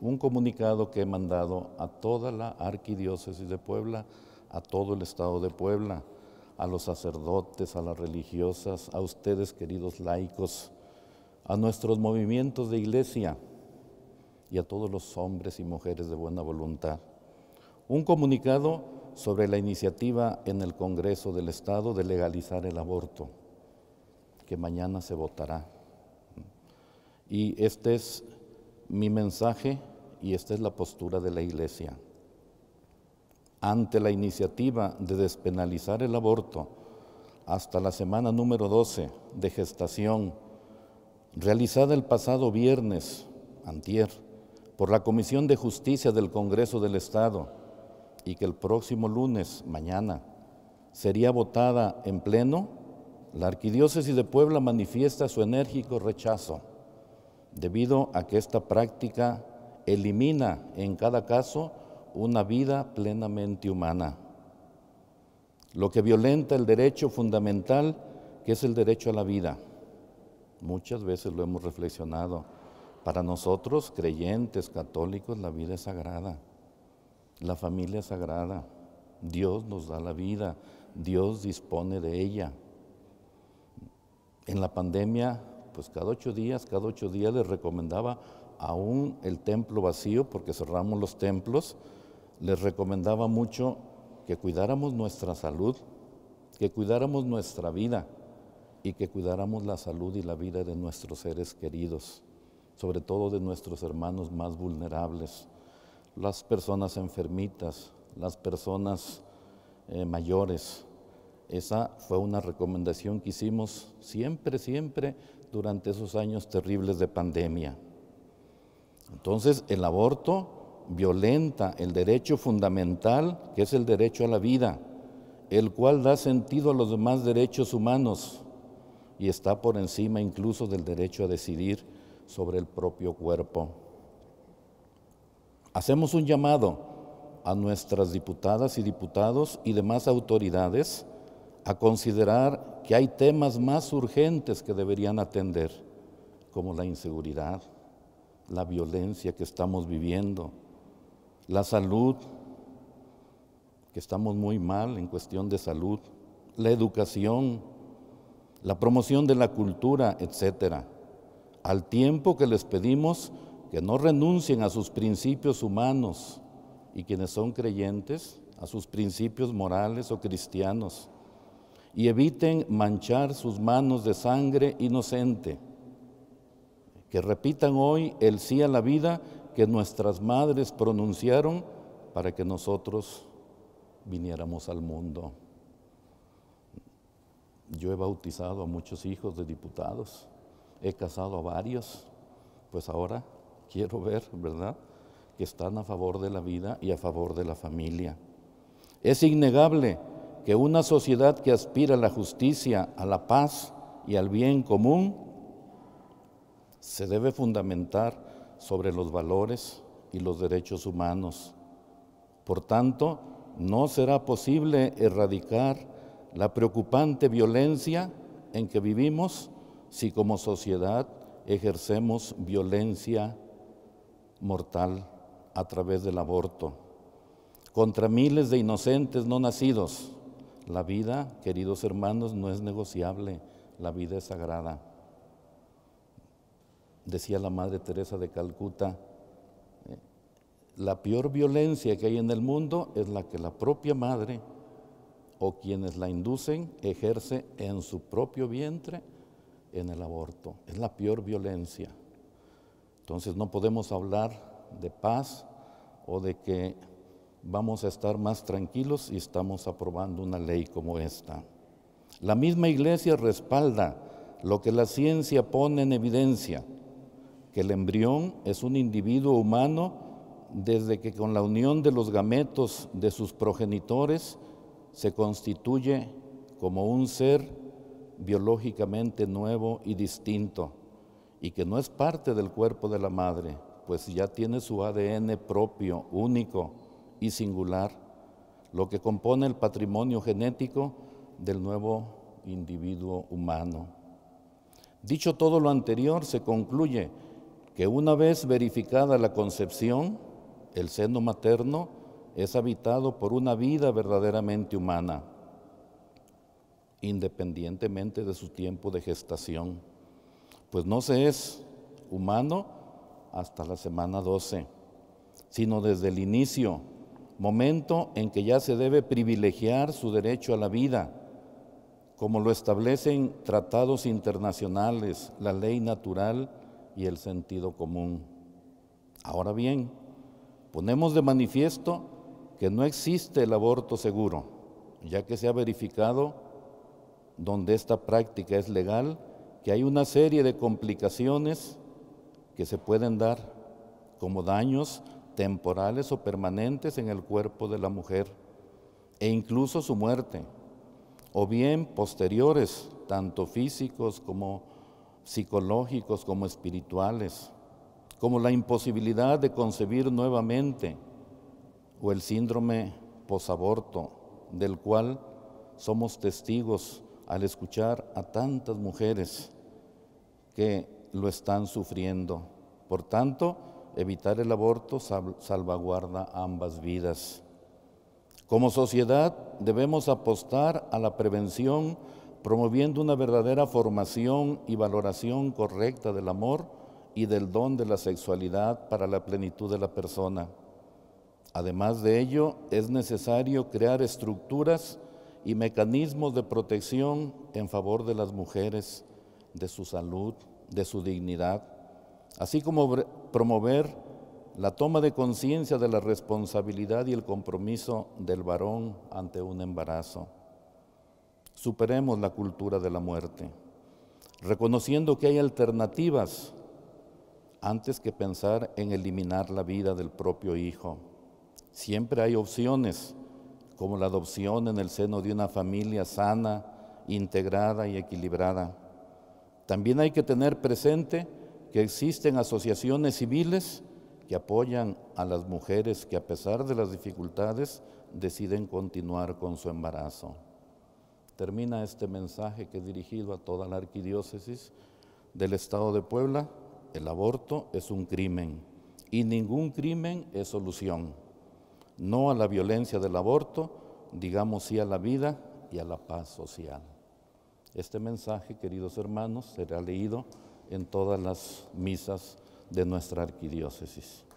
un comunicado que he mandado a toda la arquidiócesis de Puebla, a todo el estado de Puebla, a los sacerdotes, a las religiosas, a ustedes queridos laicos, a nuestros movimientos de iglesia y a todos los hombres y mujeres de buena voluntad. Un comunicado sobre la iniciativa en el Congreso del Estado de legalizar el aborto, que mañana se votará. Y este es mi mensaje y esta es la postura de la Iglesia. Ante la iniciativa de despenalizar el aborto hasta la semana número 12 de gestación, realizada el pasado viernes, antier, por la Comisión de Justicia del Congreso del Estado, y que el próximo lunes, mañana, sería votada en pleno, la Arquidiócesis de Puebla manifiesta su enérgico rechazo debido a que esta práctica elimina en cada caso una vida plenamente humana, lo que violenta el derecho fundamental que es el derecho a la vida. Muchas veces lo hemos reflexionado. Para nosotros, creyentes católicos, la vida es sagrada, la familia es sagrada, Dios nos da la vida, Dios dispone de ella. En la pandemia pues cada ocho días, cada ocho días les recomendaba aún el templo vacío, porque cerramos los templos, les recomendaba mucho que cuidáramos nuestra salud, que cuidáramos nuestra vida y que cuidáramos la salud y la vida de nuestros seres queridos, sobre todo de nuestros hermanos más vulnerables, las personas enfermitas, las personas eh, mayores. Esa fue una recomendación que hicimos siempre, siempre durante esos años terribles de pandemia. Entonces, el aborto violenta el derecho fundamental, que es el derecho a la vida, el cual da sentido a los demás derechos humanos y está por encima incluso del derecho a decidir sobre el propio cuerpo. Hacemos un llamado a nuestras diputadas y diputados y demás autoridades a considerar que hay temas más urgentes que deberían atender, como la inseguridad, la violencia que estamos viviendo, la salud, que estamos muy mal en cuestión de salud, la educación, la promoción de la cultura, etc. al tiempo que les pedimos que no renuncien a sus principios humanos y quienes son creyentes a sus principios morales o cristianos y eviten manchar sus manos de sangre inocente. Que repitan hoy el sí a la vida que nuestras madres pronunciaron para que nosotros viniéramos al mundo. Yo he bautizado a muchos hijos de diputados, he casado a varios, pues ahora quiero ver, ¿verdad?, que están a favor de la vida y a favor de la familia. Es innegable que una sociedad que aspira a la justicia, a la paz y al bien común se debe fundamentar sobre los valores y los derechos humanos. Por tanto, no será posible erradicar la preocupante violencia en que vivimos si como sociedad ejercemos violencia mortal a través del aborto contra miles de inocentes no nacidos la vida, queridos hermanos, no es negociable, la vida es sagrada. Decía la Madre Teresa de Calcuta, eh, la peor violencia que hay en el mundo es la que la propia madre o quienes la inducen ejerce en su propio vientre en el aborto. Es la peor violencia. Entonces no podemos hablar de paz o de que vamos a estar más tranquilos y estamos aprobando una ley como esta. La misma iglesia respalda lo que la ciencia pone en evidencia, que el embrión es un individuo humano desde que con la unión de los gametos de sus progenitores se constituye como un ser biológicamente nuevo y distinto, y que no es parte del cuerpo de la madre, pues ya tiene su ADN propio, único, y singular, lo que compone el patrimonio genético del nuevo individuo humano. Dicho todo lo anterior, se concluye que una vez verificada la concepción, el seno materno es habitado por una vida verdaderamente humana, independientemente de su tiempo de gestación, pues no se es humano hasta la semana 12, sino desde el inicio momento en que ya se debe privilegiar su derecho a la vida, como lo establecen tratados internacionales, la ley natural y el sentido común. Ahora bien, ponemos de manifiesto que no existe el aborto seguro, ya que se ha verificado donde esta práctica es legal, que hay una serie de complicaciones que se pueden dar, como daños temporales o permanentes en el cuerpo de la mujer, e incluso su muerte, o bien posteriores, tanto físicos como psicológicos, como espirituales, como la imposibilidad de concebir nuevamente, o el síndrome posaborto, del cual somos testigos al escuchar a tantas mujeres que lo están sufriendo. Por tanto, evitar el aborto salvaguarda ambas vidas. Como sociedad debemos apostar a la prevención promoviendo una verdadera formación y valoración correcta del amor y del don de la sexualidad para la plenitud de la persona. Además de ello, es necesario crear estructuras y mecanismos de protección en favor de las mujeres, de su salud, de su dignidad, así como promover la toma de conciencia de la responsabilidad y el compromiso del varón ante un embarazo. Superemos la cultura de la muerte, reconociendo que hay alternativas antes que pensar en eliminar la vida del propio hijo. Siempre hay opciones, como la adopción en el seno de una familia sana, integrada y equilibrada. También hay que tener presente que existen asociaciones civiles que apoyan a las mujeres que a pesar de las dificultades deciden continuar con su embarazo. Termina este mensaje que es dirigido a toda la arquidiócesis del Estado de Puebla. El aborto es un crimen y ningún crimen es solución. No a la violencia del aborto, digamos sí a la vida y a la paz social. Este mensaje, queridos hermanos, será leído en todas las misas de nuestra arquidiócesis.